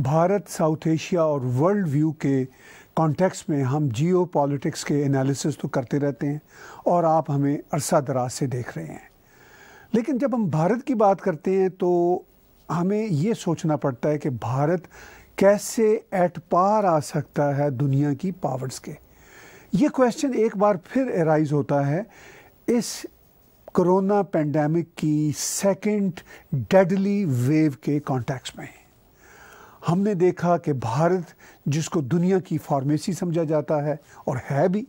Bharat South Asia और world view के context में हम जियो पॉलिटिक्स के एनालिसिस तो करते रहते हैं और आप हमें अरसा दराज से देख रहे हैं लेकिन जब हम भारत की बात करते हैं तो हमें ये सोचना पड़ता है कि भारत कैसे एट पार आ सकता है दुनिया की पावर्स के ये क्वेश्चन एक बार फिर एराइज होता है इस कोरोना पेंडेमिक की सेकंड डेडली वेव के कॉन्टेक्स्ट में हमने देखा कि भारत जिसको दुनिया की फार्मेसी समझा जाता है और है भी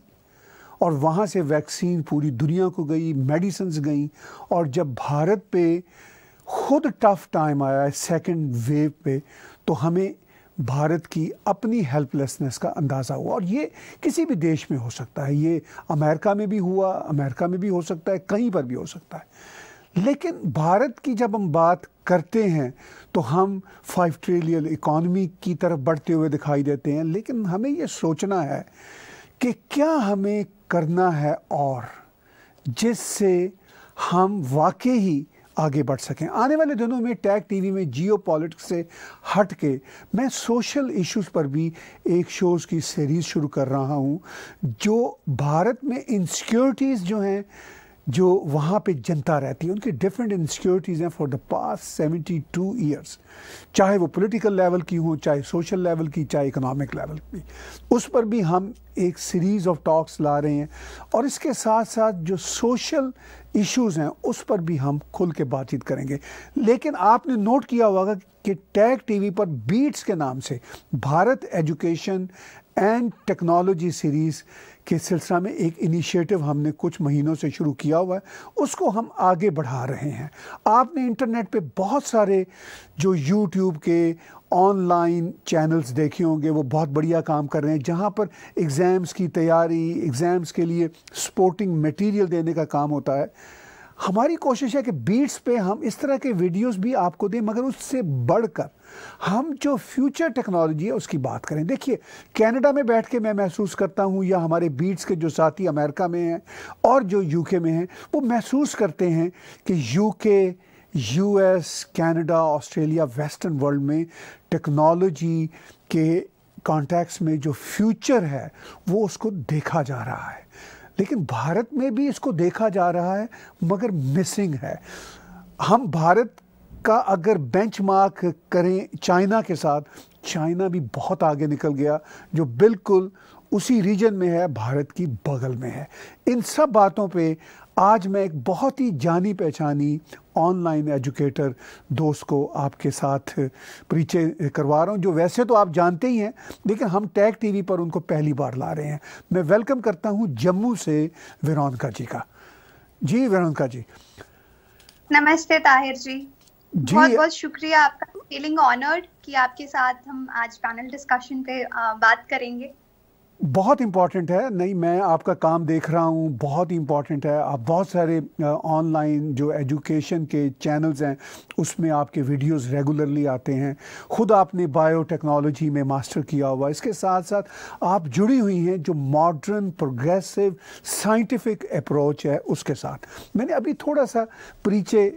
और वहाँ से वैक्सीन पूरी दुनिया को गई मेडिसन्स गई और जब भारत पे खुद टफ टाइम आया है सेकेंड वेव पे तो हमें भारत की अपनी हेल्पलेसनेस का अंदाज़ा हुआ और ये किसी भी देश में हो सकता है ये अमेरिका में भी हुआ अमेरिका में भी हो सकता है कहीं पर भी हो सकता है लेकिन भारत की जब हम बात करते हैं तो हम फाइव ट्रिलियन इकॉनमी की तरफ बढ़ते हुए दिखाई देते हैं लेकिन हमें ये सोचना है कि क्या हमें करना है और जिससे हम वाकई ही आगे बढ़ सकें आने वाले दिनों में टैग टीवी में जियो पॉलिटिक्स से हट के मैं सोशल इश्यूज पर भी एक शोज़ की सीरीज़ शुरू कर रहा हूं जो भारत में इंसिक्योरिटीज़ जो हैं जो वहाँ पे जनता रहती है उनके डिफरेंट इंसिक्योरिटीज़ हैं for the past seventy two years चाहे वो पॉलिटिकल लेवल की हों चाहे सोशल लेवल की चाहे इकोनॉमिक लेवल की उस पर भी हम एक सीरीज़ ऑफ टॉक्स ला रहे हैं और इसके साथ साथ जो सोशल इश्यूज़ हैं उस पर भी हम खुल के बातचीत करेंगे लेकिन आपने नोट किया होगा कि टैग टीवी पर बीट्स के नाम से Bharat education and technology series के सिलसिला में एक इनिशिएटिव हमने कुछ महीनों से शुरू किया हुआ है उसको हम आगे बढ़ा रहे हैं आपने इंटरनेट पे बहुत सारे जो यूट्यूब के ऑनलाइन चैनल्स देखे होंगे वो बहुत बढ़िया काम कर रहे हैं जहाँ पर एग्ज़ाम्स की तैयारी एग्ज़ाम्स के लिए स्पोर्टिंग मटेरियल देने का काम होता है हमारी कोशिश है कि बीट्स पे हम इस तरह के वीडियोस भी आपको दें मगर उससे बढ़कर हम जो फ्यूचर टेक्नोलॉजी है उसकी बात करें देखिए कनाडा में बैठ के मैं महसूस करता हूँ या हमारे बीट्स के जो साथी अमेरिका में हैं और जो यूके में हैं वो महसूस करते हैं कि UK US Canada Australia western world में टेक्नोलॉजी के कॉन्टैक्ट्स में जो फ्यूचर है वो उसको देखा जा रहा है लेकिन भारत में भी इसको देखा जा रहा है मगर मिसिंग है हम भारत का अगर बेंचमार्क करें चाइना के साथ चाइना भी बहुत आगे निकल गया जो बिल्कुल उसी रीजन में है भारत की बगल में है इन सब बातों पे आज मैं एक बहुत ही जानी पहचानी ऑनलाइन एजुकेटर दोस्त को आपके साथ परिचय करवा रहा हूँ जो वैसे तो आप जानते ही हैं लेकिन हम टैग टीवी पर उनको पहली बार ला रहे हैं मैं वेलकम करता हूँ जम्मू से विरोनका जी का जी विरोनका जी नमस्ते ताहिर जी जी बहुत बहुत शुक्रिया आपका फीलिंग ऑनर्ड कि आपके साथ हम आज पैनल डिस्कशन पे बात करेंगे बहुत इम्पॉर्टेंट है नहीं मैं आपका काम देख रहा हूँ बहुत ही इम्पॉर्टेंट है आप बहुत सारे ऑनलाइन जो एजुकेशन के चैनल्स हैं उसमें आपके वीडियोस रेगुलरली आते हैं खुद आपने बायोटेक्नोलॉजी में मास्टर किया हुआ इसके साथ साथ आप जुड़ी हुई हैं जो मॉडर्न प्रोग्रेसिव साइंटिफिक अप्रोच है उसके साथ मैंने अभी थोड़ा सा परिचय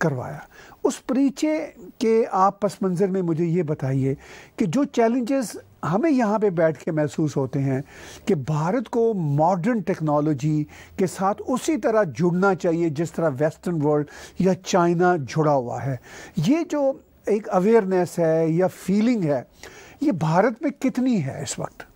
करवाया उस परिचय के आप पस मंज़र में मुझे ये बताइए कि जो चैलेंजेस हमें यहाँ पे बैठ के महसूस होते हैं कि भारत को मॉडर्न टेक्नोलॉजी के साथ उसी तरह जुड़ना चाहिए जिस तरह वेस्टर्न वर्ल्ड या चाइना जुड़ा हुआ है ये जो एक अवेयरनेस है या फीलिंग है ये भारत में कितनी है इस वक्त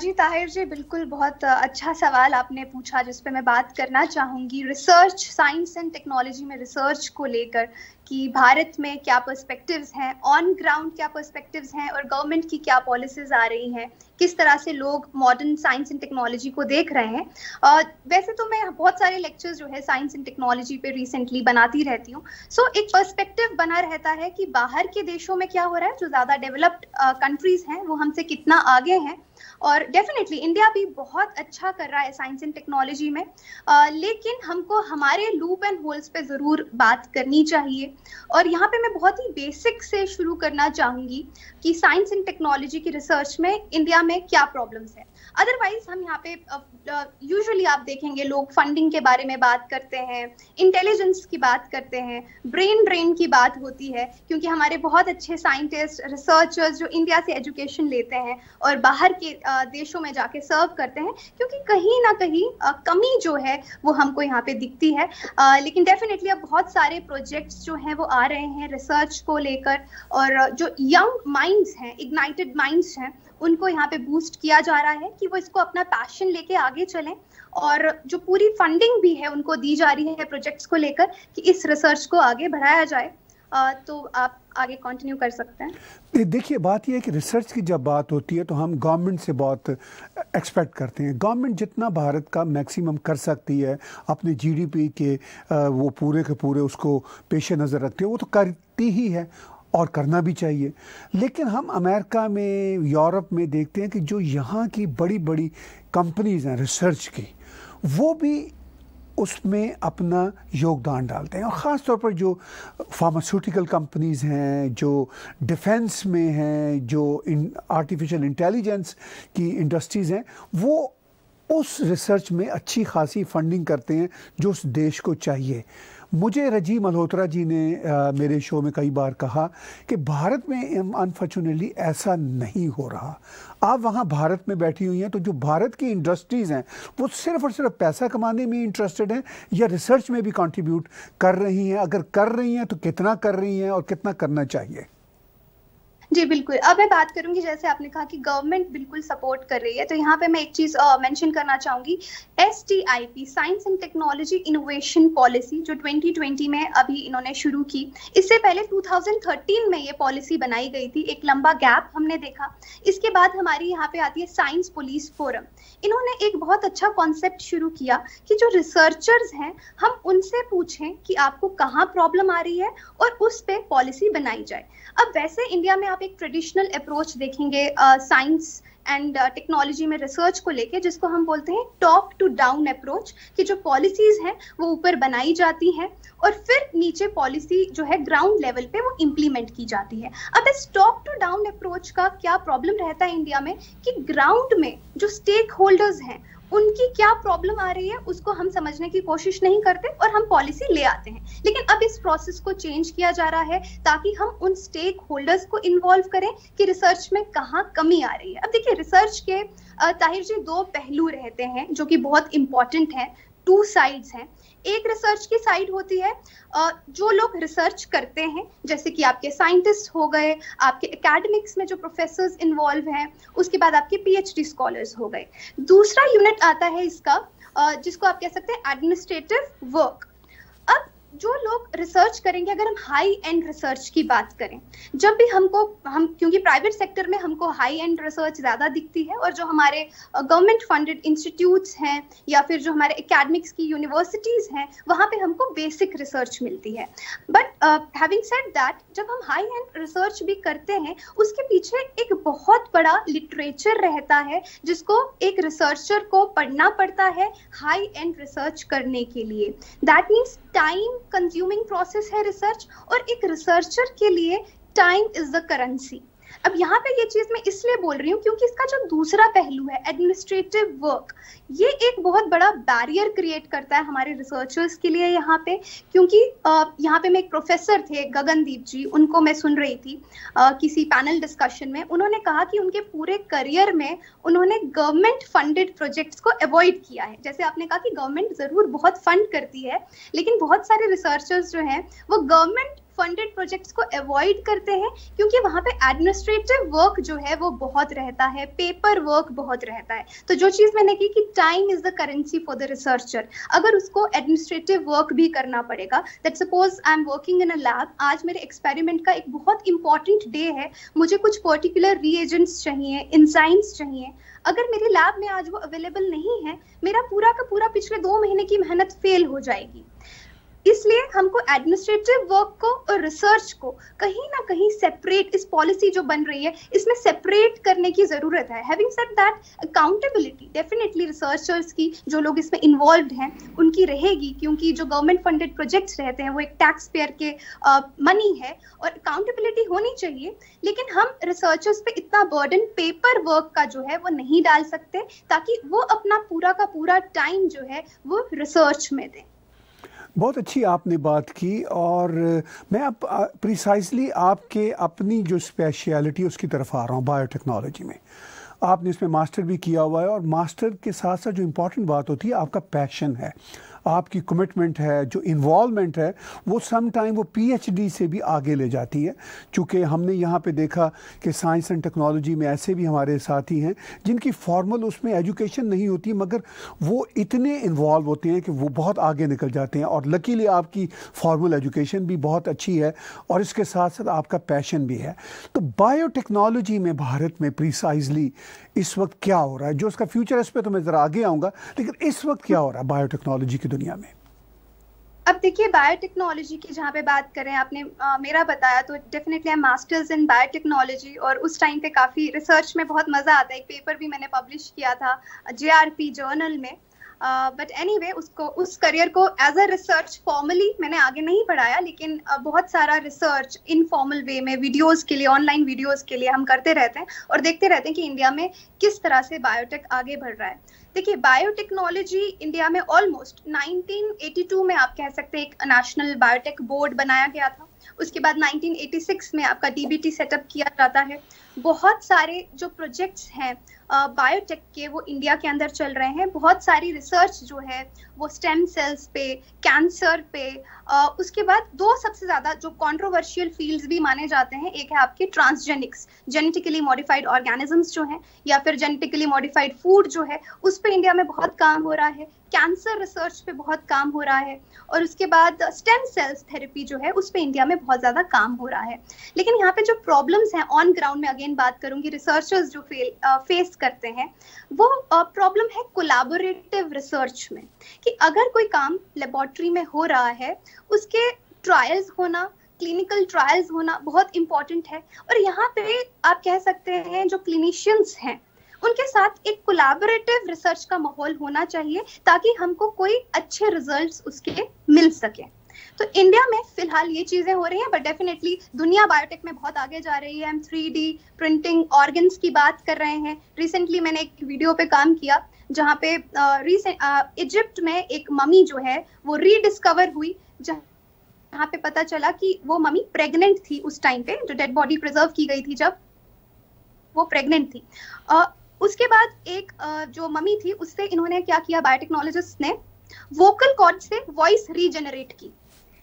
जी ताहिर जी बिल्कुल बहुत अच्छा सवाल आपने पूछा जिस पे मैं बात करना चाहूँगी रिसर्च साइंस एंड टेक्नोलॉजी में रिसर्च को लेकर कि भारत में क्या पर्सपेक्टिव्स हैं ऑन ग्राउंड क्या पर्सपेक्टिव्स हैं और गवर्नमेंट की क्या पॉलिसीज आ रही हैं किस तरह से लोग मॉडर्न साइंस एंड टेक्नोलॉजी को देख रहे हैं और वैसे तो मैं बहुत सारे लेक्चर्स जो है साइंस एंड टेक्नोलॉजी पे रिसेंटली बनाती रहती हूँ सो so, एक पर्सपेक्टिव बना रहता है कि बाहर के देशों में क्या हो रहा है जो ज़्यादा डेवलप्ड कंट्रीज हैं वो हमसे कितना आगे हैं और डेफिनेटली इंडिया भी बहुत अच्छा कर रहा है साइंस एंड टेक्नोलॉजी में uh, लेकिन हमको हमारे लूप एंड होल्स पे ज़रूर बात करनी चाहिए और यहाँ पे मैं बहुत ही बेसिक से शुरू करना चाहूंगी कि साइंस एंड टेक्नोलॉजी की रिसर्च में इंडिया में क्या प्रॉब्लम्स है अदरवाइज हम यहाँ पे यूजुअली uh, आप देखेंगे लोग फंडिंग के बारे में बात करते हैं इंटेलिजेंस की बात करते हैं ब्रेन ड्रेन की बात होती है क्योंकि हमारे बहुत अच्छे साइंटिस्ट रिसर्चर्स जो इंडिया से एजुकेशन लेते हैं और बाहर के uh, देशों में जाके सर्व करते हैं क्योंकि कहीं ना कहीं कमी जो है वो हमको यहाँ पे दिखती है लेकिन डेफिनेटली अब बहुत सारे प्रोजेक्ट्स जो हैं वो आ रहे हैं रिसर्च को लेकर और जो यंग माइंड्स हैं इग्नाइटेड माइंड्स हैं उनको यहाँ पे बूस्ट किया जा रहा है कि वो इसको अपना पैशन लेके आगे चलें और जो पूरी फंडिंग भी है उनको दी जा रही है प्रोजेक्ट्स को लेकर कि इस रिसर्च को आगे बढ़ाया जाए तो आप आगे कंटिन्यू कर सकते हैं देखिए बात यह है कि रिसर्च की जब बात होती है तो हम गवर्नमेंट से बहुत एक्सपेक्ट करते हैं गवर्नमेंट जितना भारत का मैक्सिमम कर सकती है अपने जीडीपी के वो पूरे के पूरे उसको पेश नज़र रखती है वो तो करती ही है और करना भी चाहिए लेकिन हम अमेरिका में यूरोप में देखते हैं कि जो यहाँ की बड़ी बड़ी कंपनीज़ हैं रिसर्च की वो भी उसमें अपना योगदान डालते हैं और ख़ास तौर पर जो फार्मास्यूटिकल कंपनीज़ हैं जो डिफेंस में हैं जो इन आर्टिफिशियल इंटेलिजेंस की इंडस्ट्रीज़ हैं वो उस रिसर्च में अच्छी खासी फंडिंग करते हैं जो उस देश को चाहिए मुझे रजी मल्होत्रा जी ने आ, मेरे शो में कई बार कहा कि भारत में अनफॉर्चुनेटली ऐसा नहीं हो रहा आप वहाँ भारत में बैठी हुई हैं तो जो भारत की इंडस्ट्रीज़ हैं वो सिर्फ और सिर्फ पैसा कमाने में इंटरेस्टेड हैं या रिसर्च में भी कंट्रीब्यूट कर रही हैं अगर कर रही हैं तो कितना कर रही हैं और कितना करना चाहिए जी बिल्कुल अब मैं बात करूंगी जैसे आपने कहा कि गवर्नमेंट बिल्कुल सपोर्ट कर रही है तो यहाँ पे मैं एक चीज मेंशन करना चाहूंगी as science and technology innovation policy जो 2020 में अभी इन्होंने शुरू की इससे पहले 2013 में ये पॉलिसी बनाई गई थी एक लंबा गैप हमने देखा इसके बाद हमारी यहाँ पे आती है साइंस पुलिस फोरम इन्होंने एक बहुत अच्छा कॉन्सेप्ट शुरू किया कि जो रिसर्चर्स हैं हम उनसे पूछें कि आपको कहाँ प्रॉब्लम आ रही है और उस पर पॉलिसी बनाई जाए अब वैसे इंडिया में आप एक ट्रेडिशनल अप्रोच देखेंगे साइंस एंड टेक्नोलॉजी में रिसर्च को लेके जिसको हम बोलते हैं टॉप टू डाउन अप्रोच कि जो पॉलिसीज हैं वो ऊपर बनाई जाती हैं और फिर नीचे पॉलिसी जो है ग्राउंड लेवल पे वो इम्प्लीमेंट की जाती है अब इस टॉप टू डाउन अप्रोच का क्या प्रॉब्लम रहता है इंडिया में कि ग्राउंड में जो स्टेक होल्डर्स हैं उनकी क्या प्रॉब्लम आ रही है उसको हम समझने की कोशिश नहीं करते और हम पॉलिसी ले आते हैं लेकिन अब इस प्रोसेस को चेंज किया जा रहा है ताकि हम उन स्टेक होल्डर्स को इन्वॉल्व करें कि रिसर्च में कहाँ कमी आ रही है अब देखिए रिसर्च के ताहिर जी दो पहलू रहते हैं जो कि बहुत इंपॉर्टेंट हैं टू साइड्स हैं एक रिसर्च की साइड होती है जो लोग रिसर्च करते हैं जैसे कि आपके साइंटिस्ट हो गए आपके एकेडमिक्स में जो प्रोफेसर्स इन्वॉल्व हैं उसके बाद आपके पीएचडी स्कॉलर्स हो गए दूसरा यूनिट आता है इसका जिसको आप कह सकते हैं एडमिनिस्ट्रेटिव वर्क अब जो लोग रिसर्च करेंगे अगर हम हाई एंड रिसर्च की बात करें जब भी हमको हम क्योंकि प्राइवेट सेक्टर में हमको हाई एंड रिसर्च ज़्यादा दिखती है और जो हमारे गवर्नमेंट फंडेड इंस्टीट्यूट्स हैं या फिर जो हमारे एकेडमिक्स की यूनिवर्सिटीज़ हैं वहाँ पे हमको बेसिक रिसर्च मिलती है बट हैविंग सेड दैट जब हम हाई एंड रिसर्च भी करते हैं उसके पीछे एक बहुत बड़ा लिटरेचर रहता है जिसको एक रिसर्चर को पढ़ना पड़ता है हाई एंड रिसर्च करने के लिए that means time consuming process है रिसर्च और एक रिसर्चर के लिए टाइम इज द करेंसी अब यहाँ पे ये चीज मैं इसलिए बोल रही हूँ क्योंकि इसका जो दूसरा पहलू है एडमिनिस्ट्रेटिव वर्क ये एक बहुत बड़ा बैरियर क्रिएट करता है हमारे रिसर्चर्स के लिए यहाँ पे क्योंकि यहाँ पे मैं एक प्रोफेसर थे गगनदीप जी उनको मैं सुन रही थी किसी पैनल डिस्कशन में उन्होंने कहा कि उनके पूरे करियर में उन्होंने गवर्नमेंट फंडेड प्रोजेक्ट्स को अवॉइड किया है जैसे आपने कहा कि गवर्नमेंट जरूर बहुत फंड करती है लेकिन बहुत सारे रिसर्चर्स जो हैं वो गवर्नमेंट फंडेड प्रोजेक्ट्स को अवॉइड करते हैं क्योंकि वहाँ पे एडमिनिस्ट्रेटिव वर्क जो है वो बहुत रहता है पेपर वर्क बहुत रहता है तो जो चीज़ मैंने की कि time is the currency for the researcher अगर उसको एडमिनिस्ट्रेटिव वर्क भी करना पड़ेगा that suppose I am working in a lab आज मेरे एक्सपेरिमेंट का एक बहुत इंपॉर्टेंट डे है मुझे कुछ पर्टिकुलर रीएजेंट्स चाहिए इंजाइम्स चाहिए अगर मेरे लैब में आज वो अवेलेबल नहीं है मेरा पूरा का पूरा पिछले दो महीने की मेहनत फेल हो जाएगी इसलिए हमको एडमिनिस्ट्रेटिव वर्क को और रिसर्च को कहीं ना कहीं सेपरेट इस पॉलिसी जो बन रही है इसमें सेपरेट करने की जरूरत है having said that accountability definitely researchers की जो लोग इसमें इन्वॉल्व हैं उनकी रहेगी क्योंकि जो गवर्नमेंट फंडेड प्रोजेक्ट्स रहते हैं वो एक टैक्स पेयर के मनी uh, है और अकाउंटेबिलिटी होनी चाहिए लेकिन हम रिसर्चर्स पे इतना बर्डन पेपर वर्क का जो है वो नहीं डाल सकते ताकि वो अपना पूरा का पूरा टाइम जो है वो रिसर्च में दें बहुत अच्छी आपने बात की और मैं अब प्रिसाइसली आपके अपनी जो स्पेशलिटी उसकी तरफ आ रहा हूँ बायोटेक्नोलॉजी में आपने इसमें मास्टर भी किया हुआ है और मास्टर के साथ साथ जो इम्पोर्टेंट बात होती है आपका पैशन है आपकी कमिटमेंट है जो इन्वॉलमेंट है वो सम टाइम वो पीएचडी से भी आगे ले जाती है चूँकि हमने यहाँ पे देखा कि साइंस एंड टेक्नोलॉजी में ऐसे भी हमारे साथी हैं जिनकी फॉर्मल उसमें एजुकेशन नहीं होती मगर वो इतने इन्वॉल्व होते हैं कि वो बहुत आगे निकल जाते हैं और लकीली आपकी फॉर्मल एजुकेशन भी बहुत अच्छी है और इसके साथ साथ आपका पैशन भी है तो बायोटेक्नोलॉजी में भारत में प्रिसाइजली इस वक्त क्या हो रहा है जो उसका फ्यूचर इस पर तो मैं ज़रा आगे आऊँगा लेकिन इस वक्त क्या हो रहा है बायोटेक्नोलॉजी की दुनिया में अब देखिए बायोटेक्नोलॉजी की जहाँ पे बात करें आपने आ, मेरा बताया तो definitely I masters in biotechnology और उस टाइम पे काफ़ी रिसर्च में बहुत मज़ा आता है एक पेपर भी मैंने पब्लिश किया था जे आर पी जर्नल में बट uh, एनी anyway, उसको उस करियर को एज अ रिसर्च फॉर्मली मैंने आगे नहीं बढ़ाया लेकिन uh, बहुत सारा रिसर्च इनफॉर्मल वे में वीडियोस के लिए ऑनलाइन वीडियोस के लिए हम करते रहते हैं और देखते रहते हैं कि इंडिया में किस तरह से बायोटेक आगे बढ़ रहा है देखिए बायोटेक्नोलॉजी इंडिया में ऑलमोस्ट 1982 में आप कह सकते हैं एक नेशनल बायोटेक बोर्ड बनाया गया था उसके बाद 1986 में आपका डीबीटी सेटअप किया जाता है बहुत सारे जो प्रोजेक्ट्स हैं बायोटेक के वो इंडिया के अंदर चल रहे हैं बहुत सारी रिसर्च जो है वो स्टेम सेल्स पे कैंसर पे आ, उसके बाद दो सबसे ज़्यादा जो कंट्रोवर्शियल फील्ड्स भी माने जाते हैं एक है आपके ट्रांसजेनिक्स जेनेटिकली मॉडिफाइड ऑर्गेनिजम्स जो हैं या फिर जेनेटिकली मॉडिफाइड फूड जो है उस पर इंडिया में बहुत काम हो रहा है कैंसर रिसर्च पे बहुत काम हो रहा है और उसके बाद स्टेम सेल्स थेरेपी जो है उस पर इंडिया में बहुत ज़्यादा काम हो रहा है लेकिन यहाँ पे जो प्रॉब्लम्स हैं ऑन ग्राउंड में अगेन अगेन बात करूंगी रिसर्चर्स जो फेल फेस करते हैं वो प्रॉब्लम है कोलाबोरेटिव रिसर्च में कि अगर कोई काम लेबोरेटरी में हो रहा है उसके ट्रायल्स होना क्लिनिकल ट्रायल्स होना बहुत इम्पॉर्टेंट है और यहाँ पे आप कह सकते हैं जो क्लिनिशियंस हैं उनके साथ एक कोलैबोरेटिव रिसर्च का माहौल होना चाहिए ताकि हमको कोई अच्छे रिजल्ट्स उसके मिल सके तो इंडिया में फिलहाल ये चीजें हो रही हैं बट डेफिनेटली दुनिया बायोटेक में बहुत आगे जा रही है हम थ्री प्रिंटिंग ऑर्गन्स की बात कर रहे हैं रिसेंटली मैंने एक वीडियो पे काम किया जहाँ पे रिसेंट इजिप्ट में एक मम्मी जो है वो रीडिस्कवर हुई जहाँ पे पता चला कि वो मम्मी प्रेग्नेंट थी उस टाइम पे जो डेड बॉडी प्रिजर्व की गई थी जब वो प्रेग्नेंट थी uh, उसके बाद एक uh, जो मम्मी थी उससे इन्होंने क्या किया बायोटेक्नोलॉजिस्ट ने वोकल कॉर्ड से वॉइस रीजेनरेट की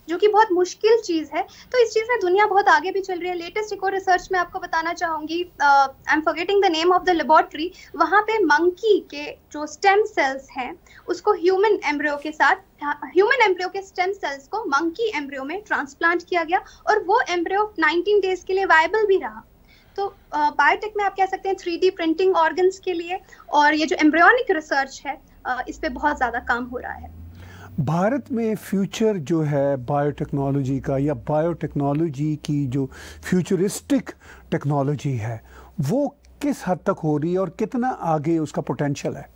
जो कि बहुत मुश्किल चीज़ है तो इस चीज़ में दुनिया बहुत आगे भी चल रही है लेटेस्ट एक और रिसर्च में आपको बताना चाहूंगी I am forgetting the name of the laboratory वहां पे मंकी के जो स्टेम सेल्स हैं उसको ह्यूमन एम्ब्रियो के साथ ह्यूमन एम्ब्रियो के स्टेम सेल्स को मंकी एम्ब्रियो में ट्रांसप्लांट किया गया और वो एम्ब्रियो 19 डेज के लिए वायबल भी रहा तो बायोटेक में आप कह सकते हैं थ्री प्रिंटिंग ऑर्गन्स के लिए और ये जो एम्ब्रियोनिक रिसर्च है इस पर बहुत ज़्यादा काम हो रहा है भारत में फ्यूचर जो है बायोटेक्नोलॉजी का या बायोटेक्नोलॉजी की जो फ्यूचरिस्टिक टेक्नोलॉजी है वो किस हद तक हो रही है और कितना आगे उसका पोटेंशियल है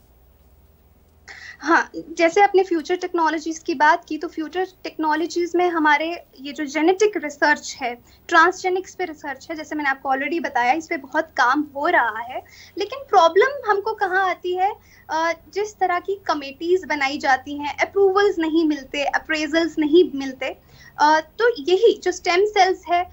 हाँ जैसे आपने फ्यूचर टेक्नोलॉजीज की बात की तो फ्यूचर टेक्नोलॉजीज में हमारे ये जो जेनेटिक रिसर्च है ट्रांसजेनिक्स पे रिसर्च है जैसे मैंने आपको ऑलरेडी बताया इस पर बहुत काम हो रहा है लेकिन प्रॉब्लम हमको कहाँ आती है जिस तरह की कमेटीज बनाई जाती हैं अप्रूवल्स नहीं मिलते अप्रेजल्स नहीं मिलते तो यही जो स्टेम सेल्स है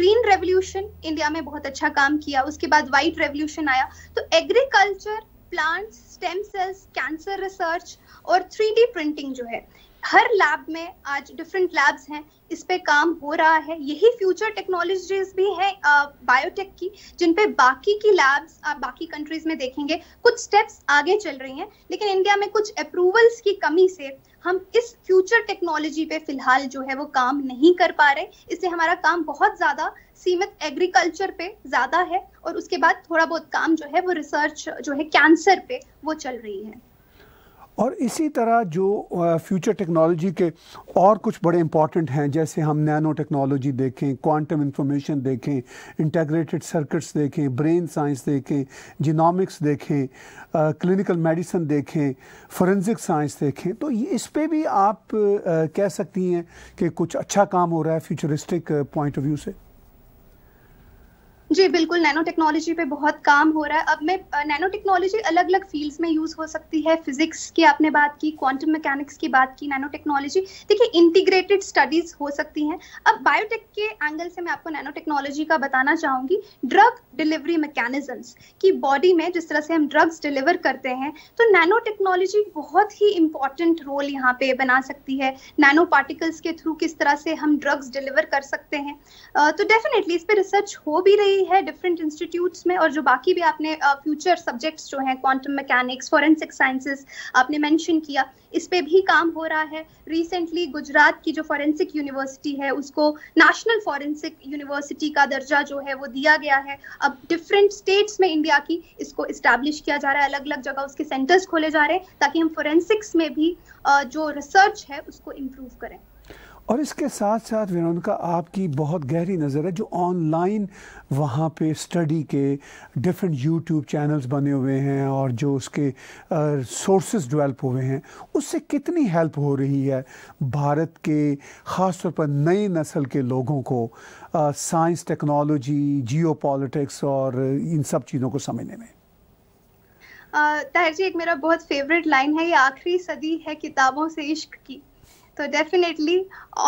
ग्रीन रेवोल्यूशन इंडिया में बहुत अच्छा काम किया उसके बाद वाइट रेवोल्यूशन आया तो agriculture plants stem cells cancer research और थ्री प्रिंटिंग जो है हर लैब में आज डिफरेंट लैब्स हैं इस पे काम हो रहा है यही फ्यूचर टेक्नोलॉजीज भी हैं बायोटेक की जिन पे बाकी की लैब्स आप बाकी कंट्रीज में देखेंगे कुछ स्टेप्स आगे चल रही हैं लेकिन इंडिया में कुछ अप्रूवल्स की कमी से हम इस फ्यूचर टेक्नोलॉजी पे फिलहाल जो है वो काम नहीं कर पा रहे इससे हमारा काम बहुत ज़्यादा सीमित एग्रीकल्चर पे ज़्यादा है और उसके बाद थोड़ा बहुत काम जो है वो रिसर्च जो है कैंसर पे वो चल रही है और इसी तरह जो फ्यूचर टेक्नोलॉजी के और कुछ बड़े इंपॉर्टेंट हैं जैसे हम नैनो टेक्नोलॉजी देखें क्वांटम इंफॉर्मेशन देखें इंटेग्रेटेड सर्किट्स देखें ब्रेन साइंस देखें जिनोमिक्स देखें क्लिनिकल मेडिसिन देखें फोरेंसिक साइंस देखें तो इस पर भी आप कह सकती हैं कि कुछ अच्छा काम हो रहा है फ्यूचरिस्टिक पॉइंट ऑफ व्यू से जी बिल्कुल नैनो टेक्नोलॉजी पे बहुत काम हो रहा है अब मैं नैनो टेक्नोलॉजी अलग अलग फील्ड्स में यूज हो सकती है फिजिक्स की आपने बात की क्वांटम मैकेनिक्स की बात की नैनो टेक्नोलॉजी देखिए इंटीग्रेटेड स्टडीज हो सकती हैं अब बायोटेक के एंगल से मैं आपको नैनो टेक्नोलॉजी का बताना चाहूंगी ड्रग डिलीवरी मैकेनिजम्स की बॉडी में जिस तरह से हम ड्रग्स डिलीवर करते हैं तो नैनो टेक्नोलॉजी बहुत ही इंपॉर्टेंट रोल यहाँ पे बना सकती है नैनो पार्टिकल्स के थ्रू किस तरह से हम ड्रग्स डिलीवर कर सकते हैं तो डेफिनेटली इस पर रिसर्च हो भी रही भी है डिफरेंट इंस्टीट्यूट्स में और जो बाकी भी आपने फ्यूचर सब्जेक्ट्स जो हैं क्वांटम मैकेनिक्स फॉरेंसिक साइंसेस आपने मेंशन किया इस पे भी काम हो रहा है रिसेंटली गुजरात की जो फॉरेंसिक यूनिवर्सिटी है उसको नेशनल फॉरेंसिक यूनिवर्सिटी का दर्जा जो है वो दिया गया है अब डिफरेंट स्टेट्स में इंडिया की इसको इस्टेब्लिश किया जा रहा है अलग अलग जगह उसके सेंटर्स खोले जा रहे हैं ताकि हम फॉरेंसिक्स में भी जो रिसर्च है उसको इम्प्रूव करें और इसके साथ साथ विनोद का आपकी बहुत गहरी नज़र है जो ऑनलाइन वहाँ पे स्टडी के डिफरेंट यूट्यूब चैनल्स बने हुए हैं और जो उसके सोर्सेज डेवलप हुए हैं उससे कितनी हेल्प हो रही है भारत के ख़ास तौर पर नई नस्ल के लोगों को साइंस टेक्नोलॉजी जियो और इन सब चीज़ों को समझने में ताहिर जी एक मेरा बहुत फेवरेट लाइन है ये आखिरी सदी है किताबों से इश्क की तो डेफिनेटली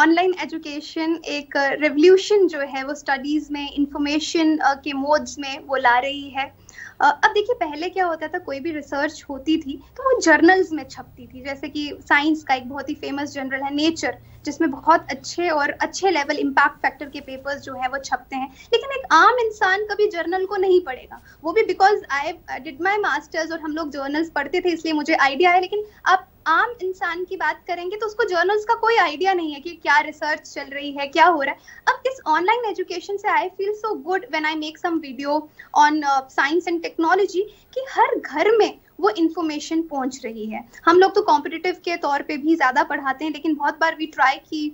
ऑनलाइन एजुकेशन एक रेवोल्यूशन uh, जो है वो स्टडीज़ में इंफॉर्मेशन uh, के मोड्स में वो ला रही है uh, अब देखिए पहले क्या होता था कोई भी रिसर्च होती थी तो वो जर्नल्स में छपती थी जैसे कि साइंस का एक बहुत ही फेमस जर्नल है नेचर जिसमें बहुत अच्छे और अच्छे लेवल इम्पैक्ट फैक्टर के पेपर्स जो है वो छपते हैं लेकिन एक आम इंसान कभी जर्नल को नहीं पढ़ेगा वो भी because I did my masters और हम लोग जर्नल्स पढ़ते थे इसलिए मुझे आइडिया है लेकिन आप आम इंसान की बात करेंगे तो उसको जर्नल्स का कोई आइडिया नहीं है कि क्या रिसर्च चल रही है क्या हो रहा है अब इस ऑनलाइन एजुकेशन से I feel so good when I make some video on science and technology कि हर घर में वो इन्फॉर्मेशन पहुंच रही है हम लोग तो कॉम्पिटिटिव के तौर पे भी ज़्यादा पढ़ाते हैं लेकिन बहुत बार वी ट्राई की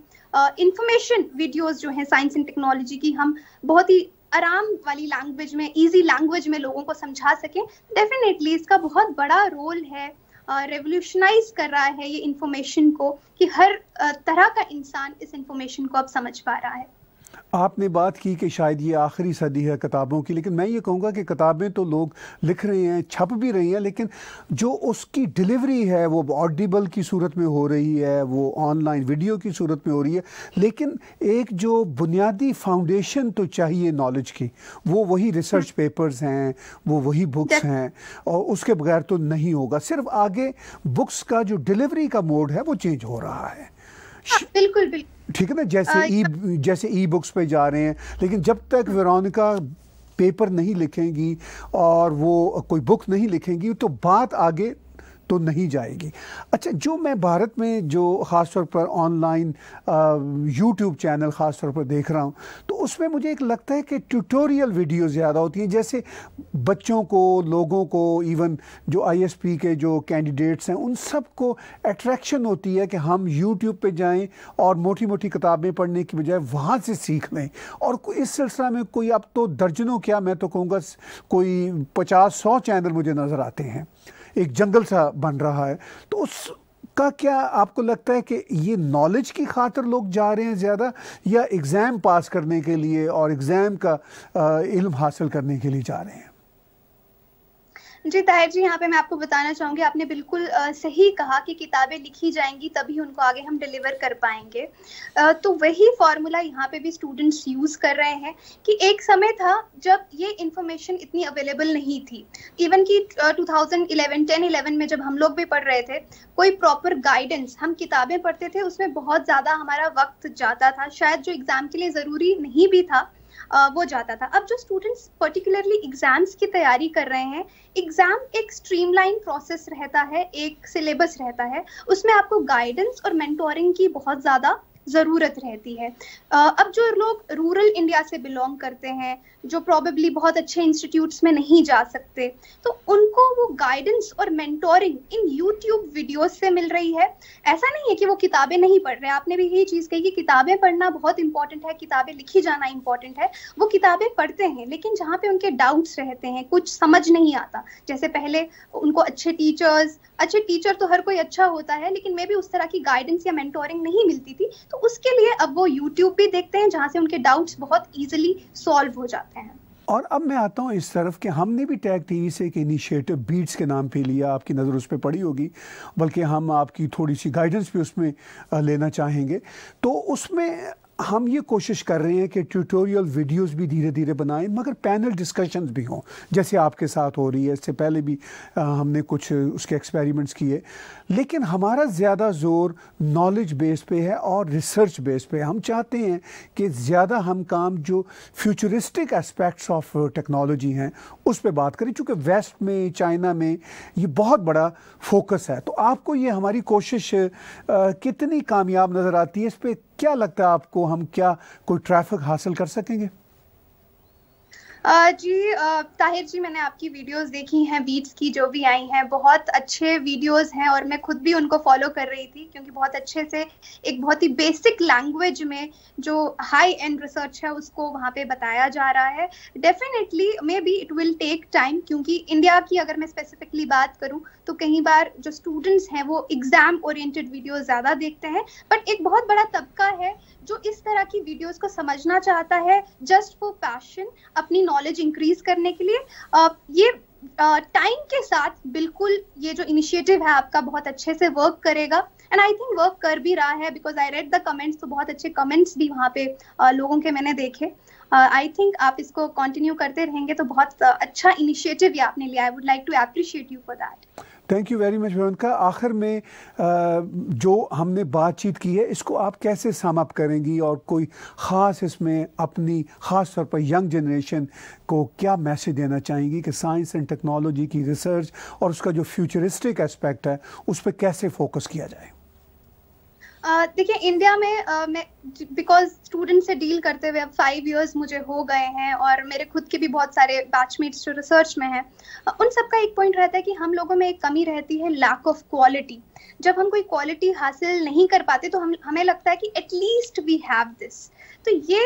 इन्फॉर्मेशन uh, वीडियोस जो है साइंस एंड टेक्नोलॉजी की हम बहुत ही आराम वाली लैंग्वेज में इजी लैंग्वेज में लोगों को समझा सकें डेफिनेटली इसका बहुत बड़ा रोल है रेवोल्यूशनाइज uh, कर रहा है ये इन्फॉर्मेशन को कि हर uh, तरह का इंसान इस इंफॉर्मेशन को अब समझ पा रहा है आपने बात की कि शायद ये आखिरी सदी है किताबों की लेकिन मैं ये कहूँगा कि किताबें तो लोग लिख रहे हैं छप भी रही हैं लेकिन जो उसकी डिलीवरी है वो ऑडिबल की सूरत में हो रही है वो ऑनलाइन वीडियो की सूरत में हो रही है लेकिन एक जो बुनियादी फाउंडेशन तो चाहिए नॉलेज की वो वही रिसर्च हम्म। पेपर्स हैं वो वही बुक्स हैं और उसके बगैर तो नहीं होगा सिर्फ आगे बुक्स का जो डिलीवरी का मोड है वो चेंज हो रहा है हाँ, बिल्कुल बिल्कुल ठीक है ना जैसे ई हाँ, e- जैसे ई बुक्स पे जा रहे हैं लेकिन जब तक वेरोनिका पेपर नहीं लिखेंगी और वो कोई बुक नहीं लिखेंगी तो बात आगे तो नहीं जाएगी अच्छा जो मैं भारत में जो ख़ास तौर पर ऑनलाइन यूट्यूब चैनल ख़ास तौर पर देख रहा हूँ तो उसमें मुझे एक लगता है कि ट्यूटोरियल वीडियो ज़्यादा होती हैं जैसे बच्चों को लोगों को इवन जो आई के जो कैंडिडेट्स हैं उन सब को अट्रैक्शन होती है कि हम यूट्यूब पर जाएँ और मोटी मोटी किताबें पढ़ने की बजाय वहाँ से सीख लें और इस सिलसिला में कोई अब तो दर्जनों क्या मैं तो कहूँगा कोई पचास सौ चैनल मुझे नज़र आते हैं एक जंगल सा बन रहा है तो उस का क्या आपको लगता है कि ये नॉलेज की खातर लोग जा रहे हैं ज़्यादा या एग्ज़ाम पास करने के लिए और एग्ज़ाम का इल्म हासिल करने के लिए जा रहे हैं जी ताहिर जी यहाँ पे मैं आपको बताना चाहूंगी आपने बिल्कुल सही कहा कि किताबें लिखी जाएंगी तभी उनको आगे हम डिलीवर कर पाएंगे तो वही फॉर्मूला यहाँ पे भी स्टूडेंट्स यूज़ कर रहे हैं कि एक समय था जब ये इन्फॉर्मेशन इतनी अवेलेबल नहीं थी इवन कि 2011 10 इलेवन में जब हम लोग भी पढ़ रहे थे कोई प्रॉपर गाइडेंस हम किताबें पढ़ते थे उसमें बहुत ज़्यादा हमारा वक्त जाता था शायद जो एग्ज़ाम के लिए ज़रूरी नहीं भी था वो जाता था अब जो स्टूडेंट्स पर्टिकुलरली एग्जाम्स की तैयारी कर रहे हैं एग्जाम एक स्ट्रीमलाइन प्रोसेस रहता है एक सिलेबस रहता है उसमें आपको गाइडेंस और मेंटोरिंग की बहुत ज़्यादा ज़रूरत रहती है अब जो लोग रूरल इंडिया से बिलोंग करते हैं जो प्रॉबेबली बहुत अच्छे इंस्टीट्यूट्स में नहीं जा सकते तो उनको वो गाइडेंस और मेंटोरिंग इन यूट्यूब वीडियोस से मिल रही है ऐसा नहीं है कि वो किताबें नहीं पढ़ रहे आपने भी यही चीज़ कही कि किताबें पढ़ना बहुत इंपॉर्टेंट है किताबें लिखी जाना इंपॉर्टेंट है वो किताबें पढ़ते हैं लेकिन जहाँ पे उनके डाउट्स रहते हैं कुछ समझ नहीं आता जैसे पहले उनको अच्छे टीचर्स अच्छे टीचर तो हर कोई अच्छा होता है लेकिन मे भी उस तरह की गाइडेंस या मेंटोरिंग नहीं मिलती थी तो उसके लिए अब वो यूट्यूब भी देखते हैं जहाँ से उनके डाउट्स बहुत ईजिली सॉल्व हो जाते सकते हैं और अब मैं आता हूँ इस तरफ कि हमने भी टैग टीवी से एक इनिशिएटिव बीट्स के नाम पे लिया आपकी नज़र उस पर पड़ी होगी बल्कि हम आपकी थोड़ी सी गाइडेंस भी उसमें लेना चाहेंगे तो उसमें हम ये कोशिश कर रहे हैं कि ट्यूटोरियल वीडियोस भी धीरे धीरे बनाएं मगर पैनल डिस्कशंस भी हों जैसे आपके साथ हो रही है इससे पहले भी आ, हमने कुछ उसके एक्सपेरिमेंट्स किए लेकिन हमारा ज़्यादा जोर नॉलेज बेस पे है और रिसर्च बेस पे हम चाहते हैं कि ज़्यादा हम काम जो फ्यूचरिस्टिक एस्पेक्ट्स ऑफ टेक्नोलॉजी हैं उस पर बात करें चूँकि वेस्ट में चाइना में ये बहुत बड़ा फोकस है तो आपको ये हमारी कोशिश आ, कितनी कामयाब नज़र आती है इस पर क्या लगता है आपको हम क्या कोई ट्रैफिक हासिल कर सकेंगे जी ताहिर जी मैंने आपकी वीडियोस देखी हैं बीट्स की जो भी आई हैं बहुत अच्छे वीडियोस हैं और मैं खुद भी उनको फॉलो कर रही थी क्योंकि बहुत अच्छे से एक बहुत ही बेसिक लैंग्वेज में जो हाई एंड रिसर्च है उसको वहाँ पे बताया जा रहा है definitely maybe it will take time क्योंकि इंडिया की अगर मैं स्पेसिफिकली बात करूँ तो कई बार जो स्टूडेंट्स हैं वो एग्जाम ओरिएंटेड वीडियो ज़्यादा देखते हैं बट एक बहुत बड़ा तबका है जो इस तरह की वीडियोस को समझना चाहता है जस्ट फॉर पैशन अपनी नॉलेज इंक्रीज करने के लिए ये टाइम uh, के साथ बिल्कुल ये जो इनिशिएटिव है आपका बहुत अच्छे से वर्क करेगा एंड आई थिंक वर्क कर भी रहा है because I read the comments तो बहुत अच्छे कमेंट्स भी वहाँ पे uh, लोगों के मैंने देखे आई uh, थिंक आप इसको कंटिन्यू करते रहेंगे तो बहुत अच्छा इनिशिएटिव ये आपने लिया I would like to appreciate you for that thank you very much Veronica आखिर में जो हमने बातचीत की है इसको आप कैसे सामअप करेंगी और कोई ख़ास इसमें अपनी ख़ास तौर पर यंग जनरेशन को क्या मैसेज देना चाहेंगी कि साइंस एंड टेक्नोलॉजी की रिसर्च और उसका जो फ्यूचरिस्टिक एस्पेक्ट है उस पर कैसे फोकस किया जाए देखिए इंडिया में मैं बिकॉज स्टूडेंट से डील करते हुए अब फाइव इयर्स मुझे हो गए हैं और मेरे खुद के भी बहुत सारे बैचमेट्स जो रिसर्च में हैं उन सबका एक पॉइंट रहता है कि हम लोगों में एक कमी रहती है लैक ऑफ क्वालिटी जब हम कोई क्वालिटी हासिल नहीं कर पाते तो हम हमें लगता है कि एटलीस्ट वी हैव दिस तो ये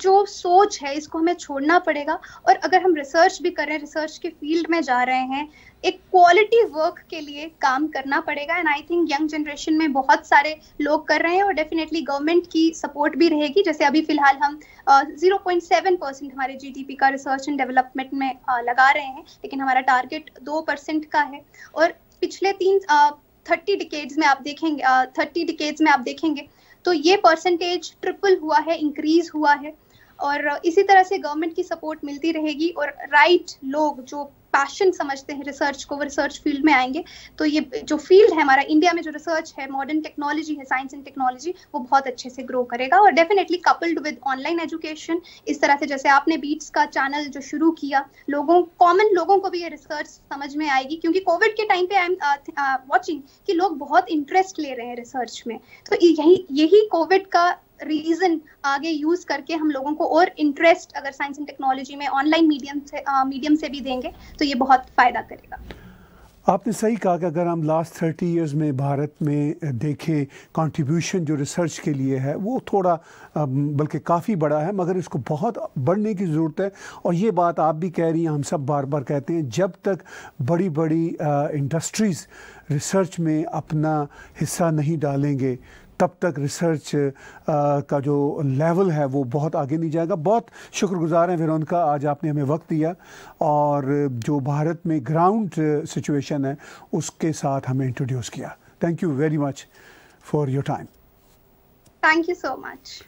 जो सोच है इसको हमें छोड़ना पड़ेगा और अगर हम रिसर्च भी कर रहे हैं रिसर्च के फील्ड में जा रहे हैं एक क्वालिटी वर्क के लिए काम करना पड़ेगा and I think young generation में बहुत सारे लोग कर रहे हैं और डेफिनेटली गवर्नमेंट की सपोर्ट भी रहेगी जैसे अभी फिलहाल हम जीरो पॉइंट सेवन परसेंट हमारे जीडीपी का research and development uh uh, लगा रहे हैं लेकिन हमारा टारगेट दो परसेंट का है और पिछले तीन uh, थर्टी डिकेट्स में आप देखेंगे थर्टी डिकेट्स में आप देखेंगे तो ये परसेंटेज ट्रिपल हुआ है इंक्रीज हुआ है और इसी तरह से गवर्नमेंट की सपोर्ट मिलती रहेगी और राइट लोग जो पैशन समझते हैं रिसर्च को वो रिसर्च फील्ड में आएंगे तो ये जो फील्ड है हमारा इंडिया में जो रिसर्च है मॉडर्न टेक्नोलॉजी है साइंस एंड टेक्नोलॉजी वो बहुत अच्छे से ग्रो करेगा और definitely coupled with online education इस तरह से जैसे आपने बीट्स का चैनल जो शुरू किया लोगों कॉमन लोगों को भी ये रिसर्च समझ में आएगी क्योंकि कोविड के टाइम पे आई एम वॉचिंग कि लोग बहुत इंटरेस्ट ले रहे हैं रिसर्च में तो यही यही कोविड का रीजन आगे यूज करके हम लोगों को और इंटरेस्ट अगर साइंस एंड टेक्नोलॉजी में ऑनलाइन मीडियम से मीडियम से भी देंगे तो ये बहुत फायदा करेगा आपने सही कहा कि अगर हम लास्ट थर्टी इयर्स में भारत में देखें कंट्रीब्यूशन जो रिसर्च के लिए है वो थोड़ा बल्कि काफ़ी बड़ा है मगर इसको बहुत बढ़ने की ज़रूरत है और ये बात आप भी कह रही हैं हम सब बार बार कहते हैं जब तक बड़ी बड़ी इंडस्ट्रीज़ रिसर्च में अपना हिस्सा नहीं डालेंगे तब तक रिसर्च का जो लेवल है वो बहुत आगे नहीं जाएगा बहुत शुक्रगुजार हैं फिर का आज आपने हमें वक्त दिया और जो भारत में ग्राउंड सिचुएशन है उसके साथ हमें इंट्रोड्यूस किया thank you very much for your time thank you so much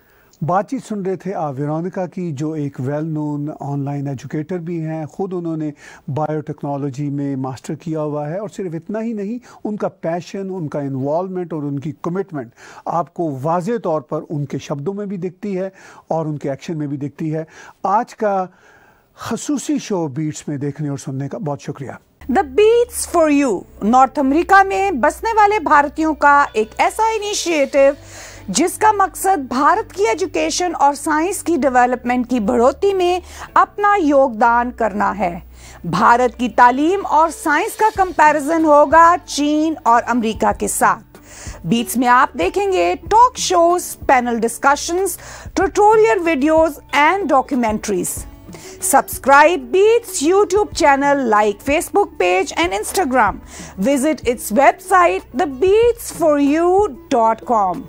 बातचीत सुन रहे थे आप वेरोनिका की जो एक वेल नोन ऑनलाइन एजुकेटर भी हैं ख़ुद उन्होंने बायोटेक्नोलॉजी में मास्टर किया हुआ है और सिर्फ इतना ही नहीं उनका पैशन उनका इन्वॉलमेंट और उनकी कमिटमेंट आपको वाज तौर पर उनके शब्दों में भी दिखती है और उनके एक्शन में भी दिखती है आज का खसूसी शो बीट्स में देखने और सुनने का बहुत शुक्रिया the beats for you North America में बसने वाले भारतीयों का एक ऐसा इनिशिएटिव जिसका मकसद भारत की एजुकेशन और साइंस की डेवलपमेंट की बढ़ोतरी में अपना योगदान करना है भारत की तालीम और साइंस का कंपैरिजन होगा चीन और अमेरिका के साथ बीच में आप देखेंगे talk shows panel discussions tutorial videos and documentaries Subscribe Beats YouTube channel, like Facebook page and Instagram. Visit its website com